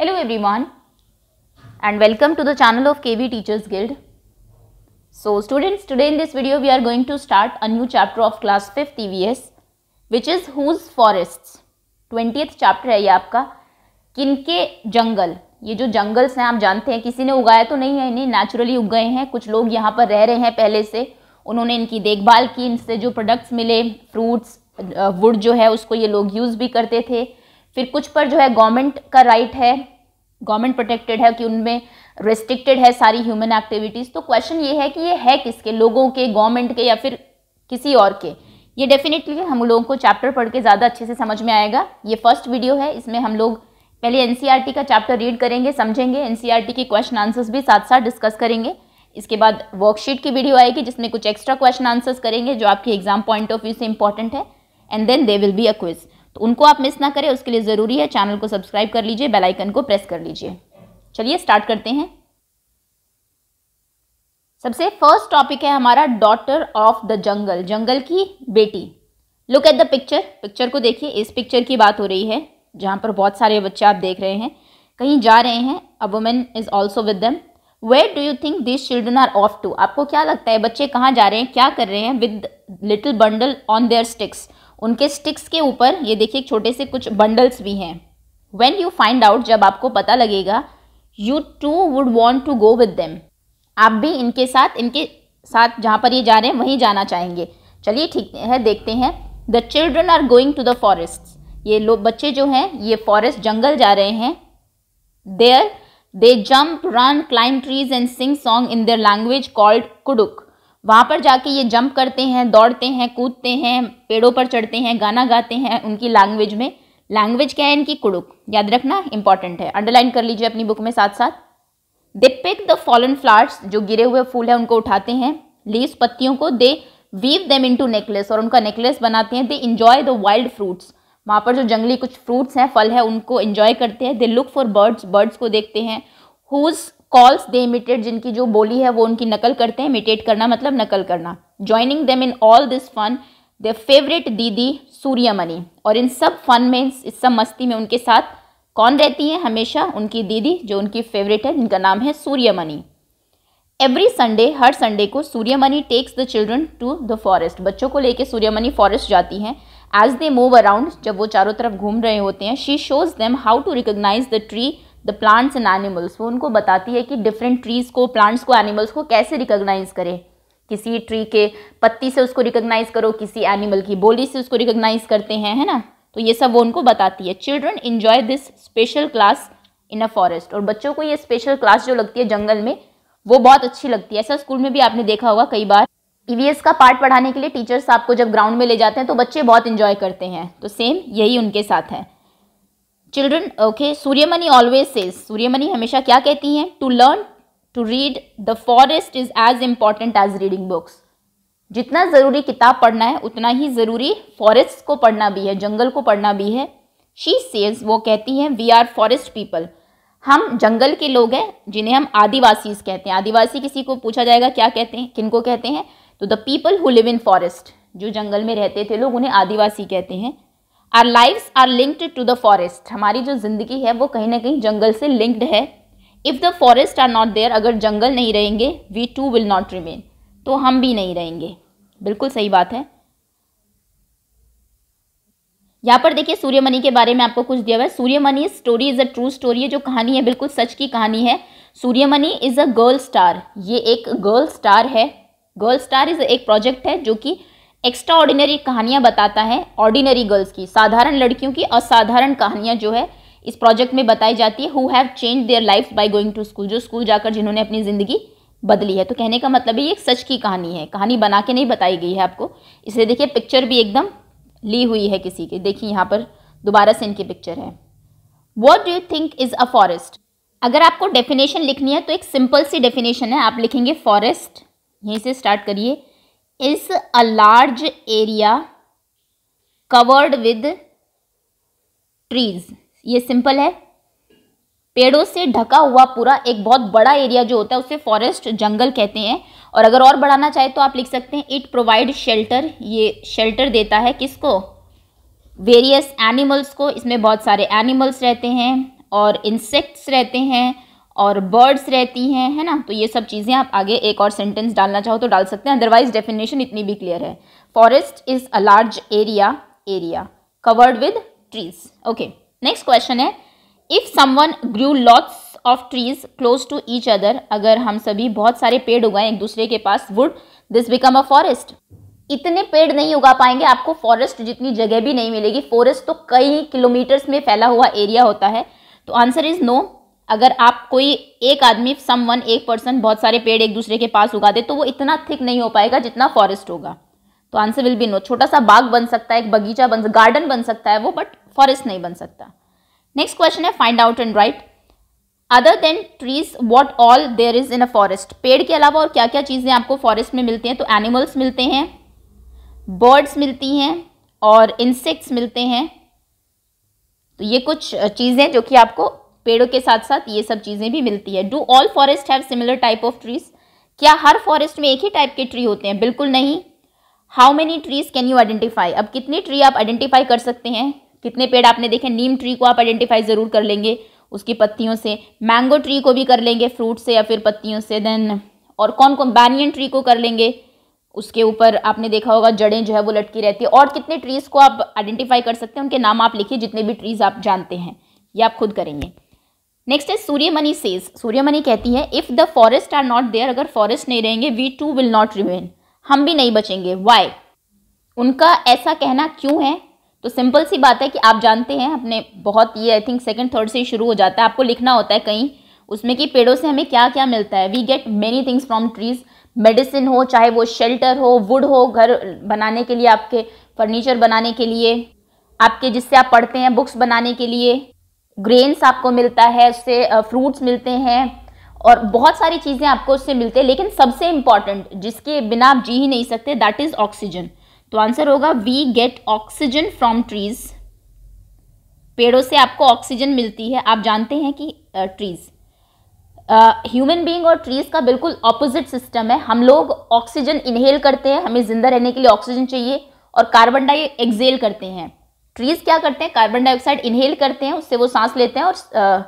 Hello everyone and welcome to the channel of KV Teachers Guild. So students today in this video we are going to start a new chapter of class 5th EVS which is whose forests 20th chapter है ये आपका किनके जंगल ये जो jungles हैं आप जानते हैं किसी ने उगाया तो नहीं है इन्हें नेचुरली उग गए हैं कुछ लोग यहाँ पर रह रहे हैं पहले से उन्होंने इनकी देखभाल की इनसे जो प्रोडक्ट्स मिले फ्रूट्स वुड जो है उसको ये लोग यूज़ भी करते थे फिर कुछ पर जो है गवर्नमेंट का राइट है गवर्नमेंट प्रोटेक्टेड है कि उनमें रेस्ट्रिक्टेड है सारी ह्यूमन एक्टिविटीज़ तो क्वेश्चन ये है कि ये है किसके लोगों के गवर्नमेंट के या फिर किसी और के ये डेफिनेटली हम लोगों को चैप्टर पढ़ के ज़्यादा अच्छे से समझ में आएगा ये फर्स्ट वीडियो है इसमें हम लोग पहले एन e का चैप्टर रीड करेंगे समझेंगे एन e के क्वेश्चन आंसर्स भी साथ साथ डिस्कस करेंगे इसके बाद वर्कशीट की वीडियो आएगी जिसमें कुछ एक्स्ट्रा क्वेश्चन आंसर्स करेंगे जो आपके एग्जाम पॉइंट ऑफ व्यू से इंपॉर्टेंट है and then they will be a quiz तो उनको आप मिस ना करें उसके लिए ज़रूरी है चैनल को सब्सक्राइब कर लीजिए बेलाइकन को प्रेस कर लीजिए चलिए स्टार्ट करते हैं सबसे फर्स्ट टॉपिक है हमारा डॉटर ऑफ द जंगल जंगल की बेटी look at the picture picture को देखिए इस पिक्चर की बात हो रही है जहाँ पर बहुत सारे बच्चे आप देख रहे हैं कहीं जा रहे हैं a women is also with them where do you think this children are off to आपको क्या लगता है बच्चे कहाँ जा रहे हैं क्या कर रहे हैं with little bundle on there sticks उनके स्टिक्स के ऊपर ये देखिए छोटे से कुछ बंडल्स भी हैं वेन यू फाइंड आउट जब आपको पता लगेगा you too would want to go with them आप भी इनके साथ इनके साथ जहाँ पर ये जा रहे हैं वहीं जाना चाहेंगे चलिए ठीक है देखते हैं the children are going to the forest ये लोग बच्चे जो हैं ये फॉरेस्ट जंगल जा रहे हैं there they jump run climb trees and sing song in their language called Kurukh वहाँ पर जाके ये जंप करते हैं दौड़ते हैं कूदते हैं पेड़ों पर चढ़ते हैं गाना गाते हैं उनकी लैंग्वेज में लैंग्वेज क्या है इनकी कुड़ुक याद रखना इंपॉर्टेंट है अंडरलाइन कर लीजिए अपनी बुक में साथ साथ they pick the fallen flowers जो गिरे हुए फूल है उनको उठाते हैं लीव्स पत्तियों को they weave them to necklace और उनका नेकलेस बनाते हैं they enjoy the wild fruits वहाँ पर जो जंगली कुछ फ्रूट्स हैं फल है उनको इंजॉय करते हैं they look for birds birds को देखते हैं हुज़ कॉल्स दे इमिटेड जिनकी जो बोली है वो उनकी नकल करते हैं इमिटेट करना मतलब नकल करना joining them in all this fun the favourite didi Suryamani और इन सब फन में इस सब मस्ती में उनके साथ कौन रहती है हमेशा उनकी दीदी जो उनकी फेवरेट है जिनका नाम है सूर्यमणि एवरी संडे हर संडे को Suryamani takes the children to the forest बच्चों को लेके सूर्यमणि फॉरेस्ट जाती हैं एज दे मूव अराउंड जब वो चारों तरफ घूम रहे होते हैं she shows them how to recognise the tree the plants and animals वो उनको बताती है कि डिफरेंट ट्रीज़ को प्लांट्स को एनिमल्स को कैसे रिकोगनाइज करें किसी ट्री के पत्ती से उसको रिकोगनाइज करो किसी एनिमल की बोली से उसको रिकोगनाइज करते हैं है ना तो ये सब वो उनको बताती है children enjoy this special class in a forest और बच्चों को ये स्पेशल क्लास जो लगती है जंगल में वो बहुत अच्छी लगती है ऐसा स्कूल में भी आपने देखा होगा कई बार ईवीएस e का पार्ट पढ़ाने के लिए टीचर्स आपको जब ग्राउंड में ले जाते हैं तो बच्चे बहुत इंजॉय करते हैं तो सेम यही उनके साथ है children okay Suryamani always says Suryamani हमेशा क्या कहती हैं to learn to read the forest is as important as reading books जितना ज़रूरी किताब पढ़ना है उतना ही ज़रूरी फॉरेस्ट को पढ़ना भी है जंगल को पढ़ना भी है शी सेज वो कहती हैं वी आर फॉरेस्ट पीपल हम जंगल के लोग हैं जिन्हें हम आदिवासी कहते हैं आदिवासी किसी को पूछा जाएगा क्या कहते हैं किनको कहते हैं तो the people who live in forest जो जंगल में रहते थे लोग उन्हें आदिवासी कहते हैं our life are linked to the forest हमारी जो ज़िंदगी है वो कहीं ना कहीं जंगल से लिंक्ड है if the forest are not there अगर जंगल नहीं रहेंगे we too will not remain तो हम भी नहीं रहेंगे बिल्कुल सही बात है यहाँ पर देखिए सूर्यमणि के बारे में आपको कुछ दिया हुआ है Suryamani story is a true story है जो कहानी है बिल्कुल सच की कहानी है Suryamani is a girl star ये एक गर्ल स्टार है गर्ल स्टार इज़ एक प्रोजेक्ट है जो कि एक्स्ट्रा ऑर्डिनरी कहानियाँ बताता है ऑर्डिनरी गर्ल्स की साधारण लड़कियों की असाधारण कहानियाँ जो है इस प्रोजेक्ट में बताई जाती है who have change their life by going to school जो स्कूल जाकर जिन्होंने अपनी ज़िंदगी बदली है तो कहने का मतलब है ये एक सच की कहानी है कहानी बना के नहीं बताई गई है आपको इसलिए देखिए पिक्चर भी एकदम ली हुई है किसी की देखिए यहाँ पर दोबारा से इनकी पिक्चर है what do you think is a forest अगर आपको डेफिनेशन लिखनी है तो एक सिंपल सी डेफिनेशन है आप लिखेंगे फॉरेस्ट यहीं से स्टार्ट करिए is a large area covered with trees ये सिंपल है पेड़ों से ढका हुआ पूरा एक बहुत बड़ा एरिया जो होता है उसे फॉरेस्ट जंगल कहते हैं और अगर और बढ़ाना चाहे तो आप लिख सकते हैं इट प्रोवाइड शेल्टर ये शेल्टर देता है किसको वेरियस एनिमल्स को इसमें बहुत सारे एनिमल्स रहते हैं और इंसेक्ट्स रहते हैं और बर्ड्स रहती हैं है ना तो ये सब चीज़ें आप आगे एक और सेंटेंस डालना चाहो तो डाल सकते हैं अदरवाइज डेफिनेशन इतनी भी क्लियर है forest is a large area area covered with trees okay next question है if someone grew lots of trees close to each other अगर हम सभी बहुत सारे पेड़ उगाएं एक दूसरे के पास would this become a forest इतने पेड़ नहीं उगा पाएंगे आपको फॉरेस्ट जितनी जगह भी नहीं मिलेगी फॉरेस्ट तो कई किलोमीटर्स में फैला हुआ एरिया होता है तो आंसर इज़ नो अगर आप कोई एक आदमी सम वन एक पर्सन बहुत सारे पेड़ एक दूसरे के पास उगा दे तो वो इतना थिक नहीं हो पाएगा जितना फॉरेस्ट होगा तो आंसर विल बी नो छोटा सा बाग बन सकता है एक बगीचा बन गार्डन बन सकता है वो बट फॉरेस्ट नहीं बन सकता नेक्स्ट क्वेश्चन है find out and write other than trees what all there is in a forest पेड़ के अलावा और क्या क्या चीज़ें आपको फॉरेस्ट में मिलती हैं तो एनिमल्स मिलते हैं बर्ड्स मिलती हैं और इंसेक्ट्स मिलते हैं तो ये कुछ चीज़ें जो कि आपको पेड़ों के साथ साथ ये सब चीज़ें भी मिलती है do all forest have similar type of trees क्या हर फॉरेस्ट में एक ही टाइप के ट्री होते हैं बिल्कुल नहीं how many trees can you identify अब कितने ट्री आप आइडेंटिफाई कर सकते हैं कितने पेड़ आपने देखे नीम ट्री को आप आइडेंटिफाई ज़रूर कर लेंगे उसकी पत्तियों से मैंगो ट्री को भी कर लेंगे फ्रूट से या फिर पत्तियों से देन और कौन कौन बैनियन ट्री को कर लेंगे उसके ऊपर आपने देखा होगा जड़ें जो है वो लटकी रहती है और कितने ट्रीज़ को आप आइडेंटिफाई कर सकते हैं उनके नाम आप लिखिए जितने भी ट्रीज़ आप जानते हैं ये आप खुद करेंगे नेक्स्ट है सूर्यमनी सेज सूर्यमनी कहती है if the forest are not there अगर फॉरेस्ट नहीं रहेंगे we too will not remain हम भी नहीं बचेंगे वाई उनका ऐसा कहना क्यों है तो सिंपल सी बात है कि आप जानते हैं अपने बहुत ये आई थिंक सेकेंड थर्ड से ही शुरू हो जाता है आपको लिखना होता है कहीं उसमें कि पेड़ों से हमें क्या क्या मिलता है we get many things from trees medicine हो चाहे वो शेल्टर हो वुड हो घर बनाने के लिए आपके फर्नीचर बनाने के लिए आपके जिससे आप पढ़ते हैं बुक्स बनाने के लिए ग्रेन्स आपको मिलता है उससे फ्रूट्स मिलते हैं और बहुत सारी चीज़ें आपको उससे मिलते हैं लेकिन सबसे इम्पॉर्टेंट जिसके बिना आप जी ही नहीं सकते दैट इज़ ऑक्सीजन तो आंसर होगा we get oxygen from trees पेड़ों से आपको ऑक्सीजन मिलती है आप जानते हैं कि ट्रीज़ ह्यूमन बींग और ट्रीज़ का बिल्कुल ऑपोजिट सिस्टम है हम लोग ऑक्सीजन इनहेल करते हैं हमें ज़िंदा रहने के लिए ऑक्सीजन चाहिए और कार्बन डाई एक्जेल करते हैं ट्रीज क्या करते हैं कार्बन डाइऑक्साइड इनहेल करते हैं उससे वो सांस लेते हैं और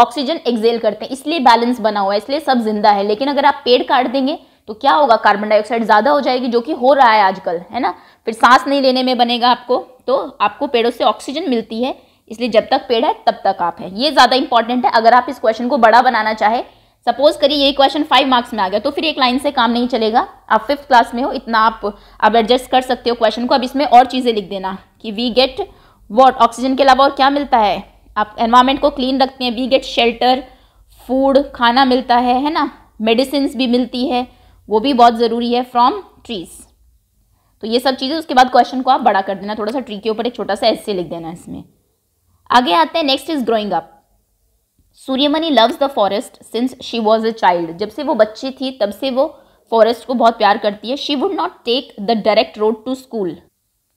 ऑक्सीजन एक्सेल करते हैं इसलिए बैलेंस बना हुआ है इसलिए सब जिंदा है लेकिन अगर आप पेड़ काट देंगे तो क्या होगा कार्बन डाइऑक्साइड ज़्यादा हो जाएगी जो कि हो रहा है आजकल है ना फिर सांस नहीं लेने में बनेगा आपको तो आपको पेड़ों से ऑक्सीजन मिलती है इसलिए जब तक पेड़ है तब तक आप है ये ज़्यादा इंपॉर्टेंट है अगर आप इस क्वेश्चन को बड़ा बनाना चाहे सपोज करिए ये क्वेश्चन फाइव मार्क्स में आ गया तो फिर एक लाइन से काम नहीं चलेगा आप फिफ्थ क्लास में हो इतना आप अब एडजस्ट कर सकते हो क्वेश्चन को अब इसमें और चीज़ें लिख देना कि वी गेट वॉट ऑक्सीजन के अलावा और क्या मिलता है आप एनवायरमेंट को क्लीन रखते हैं वी गेट शेल्टर फूड खाना मिलता है है ना मेडिसिन भी मिलती है वो भी बहुत ज़रूरी है फ्रॉम ट्रीज तो ये सब चीज़ें उसके बाद क्वेश्चन को आप बड़ा कर देना थोड़ा सा ट्री के ऊपर एक छोटा सा ऐसे लिख देना इसमें आगे आते हैं next is growing up Suryamani loves the forest since she was a child जब से वो बच्ची थी तब से वो फॉरेस्ट को बहुत प्यार करती है she would not take the direct road to school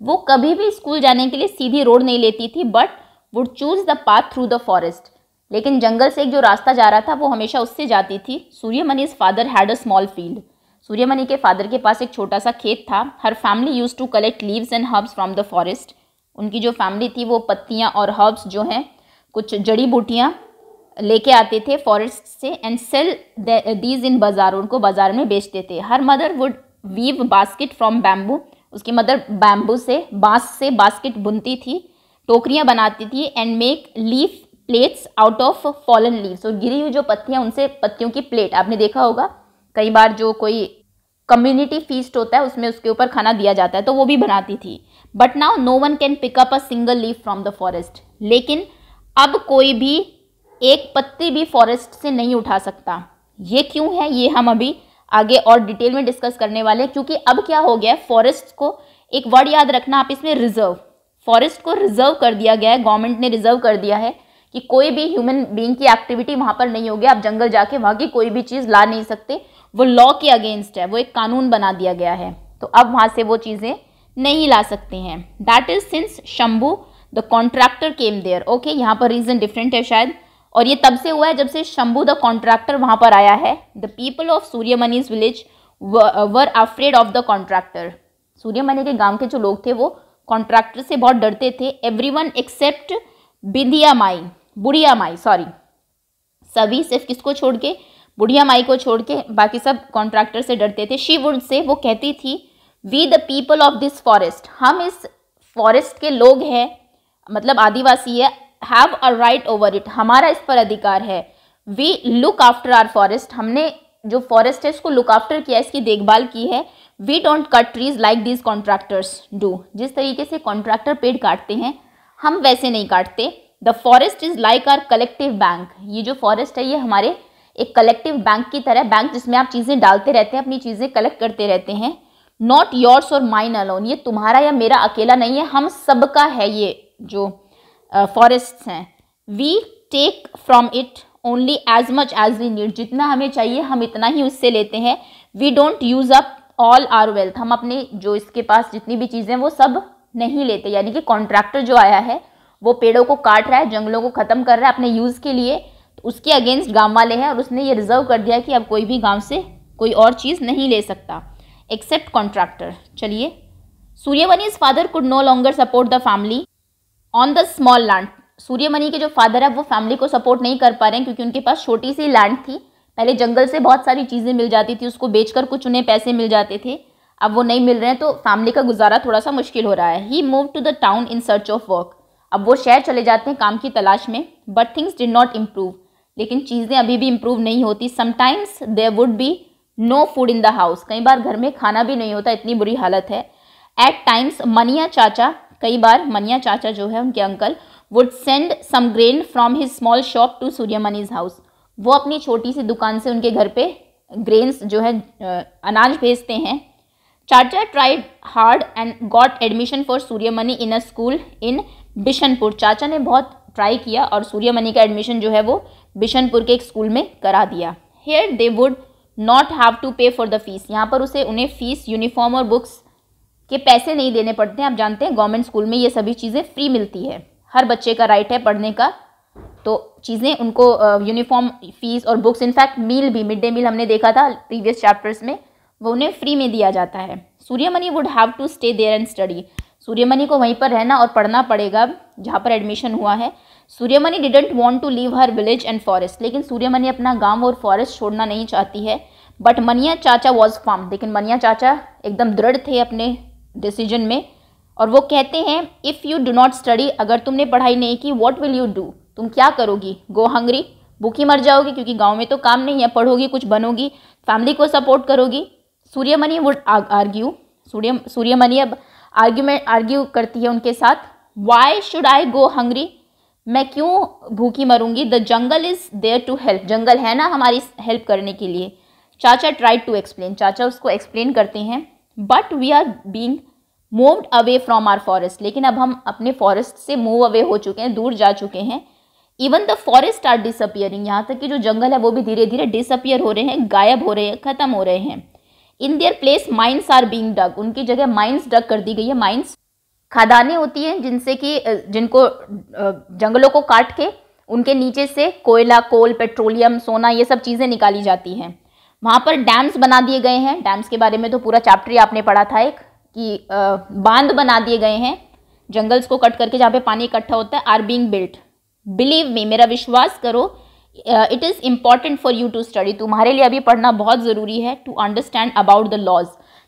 वो कभी भी स्कूल जाने के लिए सीधी रोड नहीं लेती थी but would choose the path through the forest लेकिन जंगल से एक जो रास्ता जा रहा था वो हमेशा उससे जाती थी Suryamani's father had a small field Suryamani के फादर के पास एक छोटा सा खेत था her family use to collect leaves and herbs from the forest उनकी जो फैमिली थी वो पत्तियाँ और हर्ब्स जो हैं कुछ जड़ी बूटियाँ लेके आते थे फॉरेस्ट से एंड सेल दीज इन बाज़ार उनको बाज़ार में बेचते थे her mother would weave basket from bamboo उसकी मदर बैम्बू से बांस से बास्केट बुनती थी टोकरियाँ बनाती थी and make leaf plates out of fallen leaves और गिरी हुई जो पत्तियाँ उनसे पत्तियों की प्लेट आपने देखा होगा कई बार जो कोई कम्युनिटी फीस्ट होता है उसमें उसके ऊपर खाना दिया जाता है तो वो भी बनाती थी but now no one can pick up a single leave from the forest लेकिन अब कोई भी एक पत्ती भी फॉरेस्ट से नहीं उठा सकता ये क्यों है ये हम अभी आगे और डिटेल में डिस्कस करने वाले हैं क्योंकि अब क्या हो गया है फॉरेस्ट को एक वर्ड याद रखना आप इसमें रिजर्व फॉरेस्ट को रिजर्व कर दिया गया है गवर्नमेंट ने रिजर्व कर दिया है कि कोई भी ह्यूमन बींग की एक्टिविटी वहाँ पर नहीं होगी आप जंगल जाके वहाँ की कोई भी चीज़ ला नहीं सकते वो लॉ के अगेंस्ट है वो एक कानून बना दिया गया है तो अब वहाँ से वो चीज़ें नहीं ला सकते हैं that is since Shambhu the contractor came there okay यहाँ पर रीज़न डिफरेंट है शायद और ये तब से हुआ है जब से शंभु द कॉन्ट्रैक्टर वहाँ पर आया है the people of Suryamani's village were afraid of the contractor Suryamani के गांव के जो लोग थे वो कॉन्ट्रैक्टर से बहुत डरते थे every one except Bindiya Mai Budhiya Mai sorry सभी सिर्फ किसको छोड़ के बुढ़िया माई को छोड़ के बाकी सब कॉन्ट्रैक्टर से डरते थे शिव वुड से वो कहती थी we the people of this forest हम इस फॉरेस्ट के लोग हैं मतलब आदिवासी है have a right over it हमारा इस पर अधिकार है we look after our forest हमने जो फॉरेस्ट है इसको लुक आफ्टर किया है इसकी देखभाल की है we don't cut trees like this contractors do जिस तरीके से कॉन्ट्रैक्टर पेड़ काटते हैं हम वैसे नहीं काटते the forest is like our collective bank ये जो फॉरेस्ट है ये हमारे एक कलेक्टिव बैंक की तरह बैंक जिसमें आप चीज़ें डालते रहते हैं अपनी चीज़ें कलेक्ट करते रहते हैं नॉट योर्स और माइन अलोन ये तुम्हारा या मेरा अकेला नहीं है हम सबका है ये जो फॉरेस्ट्स हैं we take from it only as much as we need जितना हमें चाहिए हम इतना ही उससे लेते हैं we don't use up all our wealth हम अपने जो इसके पास जितनी भी चीज़ें वो सब नहीं लेते यानी कि कॉन्ट्रैक्टर जो आया है वो पेड़ों को काट रहा है जंगलों को ख़त्म कर रहा है अपने यूज़ के लिए तो उसके अगेंस्ट गांव वाले हैं और उसने ये रिजर्व कर दिया कि अब कोई भी गांव से कोई और चीज़ नहीं ले सकता एक्सेप्ट कॉन्ट्रैक्टर चलिए Suryavani is father could no longer support the family on the small land Suryamani के जो फादर है वो फैमिली को सपोर्ट नहीं कर पा रहे हैं क्योंकि उनके पास छोटी सी लैंड थी पहले जंगल से बहुत सारी चीज़ें मिल जाती थी उसको बेचकर कुछ उन्हें पैसे मिल जाते थे अब वो नहीं मिल रहे हैं तो फैमिली का गुजारा थोड़ा सा मुश्किल हो रहा है he move to the town in search of work अब वो शहर चले जाते हैं काम की तलाश में but things did not improve लेकिन चीज़ें अभी भी इम्प्रूव नहीं होती sometimes there would be no food in the house कई बार घर में खाना भी नहीं होता इतनी बुरी हालत है एट टाइम्स मनिया चाचा कई बार मनिया चाचा जो है उनके uncle would send some grain from his small shop to Suryamani's house वो अपनी छोटी सी दुकान से उनके घर पे ग्रेन्स जो है अनाज भेजते हैं चाचा tried hard and got admission for Suryamani in a school in Bishanpur चाचा ने बहुत ट्राई किया और सूर्यमनी का एडमिशन जो है वो बिशनपुर के एक स्कूल में करा दिया here they would not have to pay for the fees यहाँ पर उसे उन्हें फ़ीस यूनिफॉर्म और बुक्स ये पैसे नहीं देने पड़ते हैं आप जानते हैं गवर्नमेंट स्कूल में ये सभी चीज़ें फ्री मिलती है हर बच्चे का राइट है पढ़ने का तो चीज़ें उनको यूनिफॉर्म फीस और बुक्स इनफैक्ट मील भी मिड डे मील हमने देखा था प्रीवियस चैप्टर्स में वो उन्हें फ्री में दिया जाता है Suryamani would have to stay there and study Suryamani को वहीं पर रहना और पढ़ना पड़ेगा जहाँ पर एडमिशन हुआ है Suryamani didn't want to leave her village and forest लेकिन सूर्यमणि अपना गांव और फॉरेस्ट छोड़ना नहीं चाहती है बट मनिया चाचा वॉज फार्म लेकिन मनिया चाचा एकदम दृढ़ थे अपने डिसीजन में और वो कहते हैं if you do not study अगर तुमने पढ़ाई नहीं की वॉट विल यू डू तुम क्या करोगी गो हंग्री भूखी मर जाओगी क्योंकि गांव में तो काम नहीं है पढ़ोगी कुछ बनोगी फैमिली को सपोर्ट करोगी सूर्यमणि वुड आर्ग्यू सूर्य सूर्यमणि अब आर्ग्यूमेंट आर्ग्यू करती है उनके साथ why should I go hungry मैं क्यों भूखी मरूंगी the jungle is there to help जंगल है ना हमारी हेल्प करने के लिए चाचा ट्राई टू एक्सप्लेन चाचा उसको एक्सप्लेन करते हैं but we are being moved away from our forest लेकिन अब हम अपने फॉरेस्ट से मूव अवे हो चुके हैं दूर जा चुके हैं even the forest are disappearing यहाँ तक कि जो जंगल है वो भी धीरे धीरे डिसअपियर हो रहे हैं गायब हो रहे हैं खत्म हो रहे हैं in their place mines are being dug उनकी जगह माइंस डग कर दी गई है माइंस खदानें होती हैं जिनसे कि जिनको जंगलों को काट के उनके नीचे से कोयला कोल पेट्रोलियम सोना ये सब चीज़ें निकाली जाती हैं वहाँ पर डैम्स बना दिए गए हैं डैम्स के बारे में तो पूरा चैप्टर ही आपने पढ़ा था एक कि बांध बना दिए गए हैं जंगल्स को कट करके जहाँ पे पानी इकट्ठा होता है are being built believe me मेरा विश्वास करो it is important for you to study तुम्हारे लिए अभी पढ़ना बहुत ज़रूरी है to understand about the laws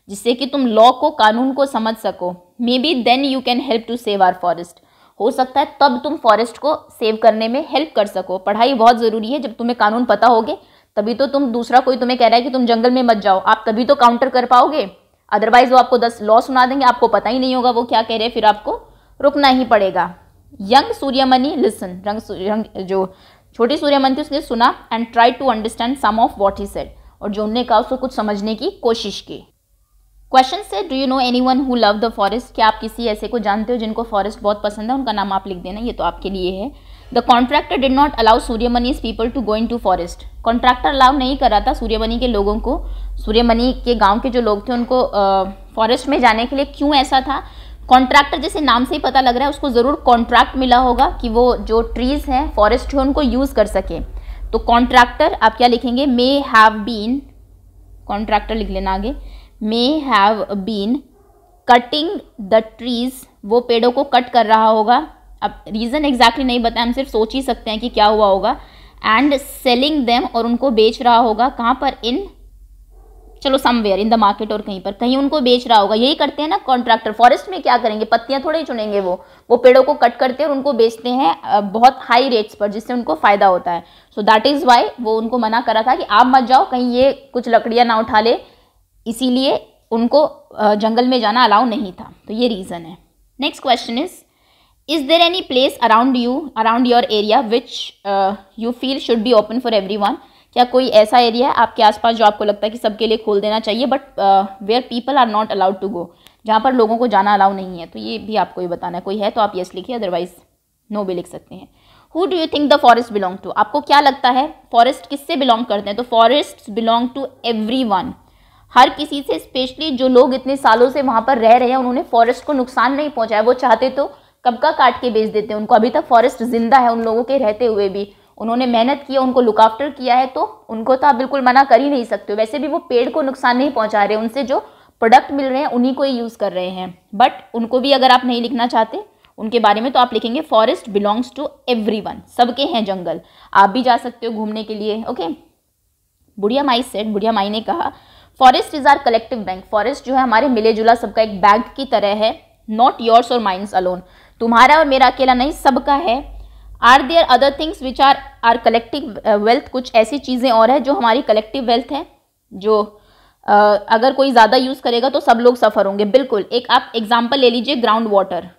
जिससे कि तुम लॉ को कानून को समझ सको may be then you can help to save our forest हो सकता है तब तुम फॉरेस्ट को सेव करने में हेल्प कर सको पढ़ाई बहुत ज़रूरी है जब तुम्हें कानून पता होगे तभी तो तुम दूसरा कोई तुम्हें कह रहा है कि तुम जंगल में मत जाओ आप तभी तो काउंटर कर पाओगे अदरवाइज वो आपको दस लॉ सुना देंगे आपको पता ही नहीं होगा वो क्या कह रहे हैं फिर आपको रुकना ही पड़ेगा यंग सूर्यमणि लिसन रंग, रंग जो छोटी सूर्यमन थी उसने सुना and try to understand some of what he said और जो उनने कहा उसको कुछ समझने की कोशिश की क्वेश्चन से do you know any one who love the forest क्या आप किसी ऐसे को जानते हो जिनको फॉरेस्ट बहुत पसंद है उनका नाम आप लिख देना ये तो आपके लिए है the contractor did not allow Suryamani's people to in to forest contractor allow नहीं कर रहा था सूर्यमनी के लोगों को सूर्यमनी के गांव के जो लोग थे उनको फॉरेस्ट में जाने के लिए क्यों ऐसा था कॉन्ट्रैक्टर जैसे नाम से ही पता लग रहा है उसको ज़रूर कॉन्ट्रैक्ट मिला होगा कि वो जो ट्रीज़ हैं फॉरेस्ट है उनको यूज़ कर सके तो कॉन्ट्रैक्टर आप क्या लिखेंगे मे हैव बीन कॉन्ट्रैक्टर लिख लेना आगे may have been cutting the trees वो पेड़ों को कट कर रहा होगा अब रीज़न एग्जैक्टली नहीं बताया हम सिर्फ सोच ही सकते हैं कि क्या हुआ होगा एंड सेलिंग देम और उनको बेच रहा होगा कहाँ पर इन चलो समवेयर इन द मार्केट और कहीं पर कहीं उनको बेच रहा होगा यही करते हैं ना कॉन्ट्रैक्टर फॉरेस्ट में क्या करेंगे पत्तियां थोड़े ही चुनेंगे वो वो पेड़ों को कट करते हैं और उनको बेचते हैं बहुत हाई रेट्स पर जिससे उनको फ़ायदा होता है सो दैट इज़ वाई वो उनको मना करा था कि आप मत जाओ कहीं ये कुछ लकड़ियाँ ना उठा ले इसीलिए उनको जंगल में जाना अलाउ नहीं था तो ये रीज़न है next question is is there any place around you around your area which uh, you feel should be open for everyone क्या कोई ऐसा एरिया है आपके आसपास जो आपको लगता है कि सबके लिए खोल देना चाहिए but where people are not allowed to go जहाँ पर लोगों को जाना अलाउ नहीं है तो ये भी आपको ये बताना है कोई है तो आप येस लिखिए अदरवाइज नो भी लिख सकते हैं who do you think the forest belong to आपको क्या लगता है फॉरेस्ट किससे बिलोंग करते हैं तो forest belong to every one हर किसी से स्पेशली जो लोग इतने सालों से वहाँ पर रह रहे हैं उन्होंने फॉरेस्ट को नुकसान नहीं पहुँचाया वो चाहते तो कब का काट के बेच देते हैं उनको अभी तक फॉरेस्ट जिंदा है उन लोगों के रहते हुए भी उन्होंने मेहनत की उनको लुकआफ्टर किया है तो उनको तो आप बिल्कुल मना कर ही नहीं सकते हो वैसे भी वो पेड़ को नुकसान नहीं पहुंचा रहे उनसे जो प्रोडक्ट मिल रहे हैं उन्हीं को ही यूज़ कर रहे हैं बट उनको भी अगर आप नहीं लिखना चाहते उनके बारे में तो आप लिखेंगे forest belongs to every one सबके हैं जंगल आप भी जा सकते हो घूमने के लिए ओके बुढ़िया माई सेट बुढ़िया माई ने कहा forest is our collective bank forest जो है हमारे मिले जुला सबका एक बैंक की तरह है नॉट योर्स और माइंस अलोन तुम्हारा और मेरा अकेला नहीं सबका है are there other things which are our collective wealth कुछ ऐसी चीज़ें और है जो हमारी कलेक्टिव वेल्थ है जो uh, अगर कोई ज़्यादा यूज़ करेगा तो सब लोग सफ़र होंगे बिल्कुल एक आप एग्ज़ाम्पल ले लीजिए ग्राउंड वाटर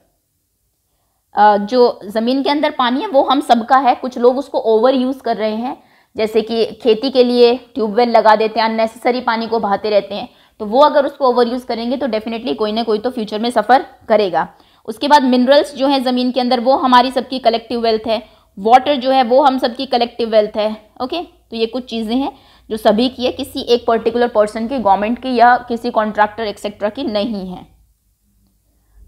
uh, जो ज़मीन के अंदर पानी है वो हम सबका है कुछ लोग उसको ओवर यूज़ कर रहे हैं जैसे कि खेती के लिए ट्यूबवेल लगा देते हैं अननेसेसरी पानी को बहाते रहते हैं तो वो अगर उसको ओवर यूज़ करेंगे तो डेफिनेटली कोई ना कोई तो फ्यूचर में सफ़र करेगा उसके बाद मिनरल्स जो है ज़मीन के अंदर वो हमारी सबकी कलेक्टिव वेल्थ है वाटर जो है वो हम सबकी कलेक्टिव वेल्थ है ओके तो ये कुछ चीज़ें हैं जो सभी की है किसी एक पर्टिकुलर पर्सन की गवर्नमेंट की या किसी कॉन्ट्रैक्टर एक्सेट्रा की नहीं है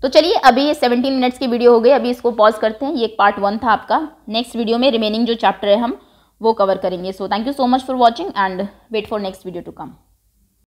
तो चलिए अभी ये 17 मिनट्स की वीडियो हो गई अभी इसको पॉज करते हैं ये एक पार्ट वन था आपका नेक्स्ट वीडियो में रिमेनिंग जो चैप्टर है हम वो कवर करेंगे so thank you so much for watching and wait for next video to come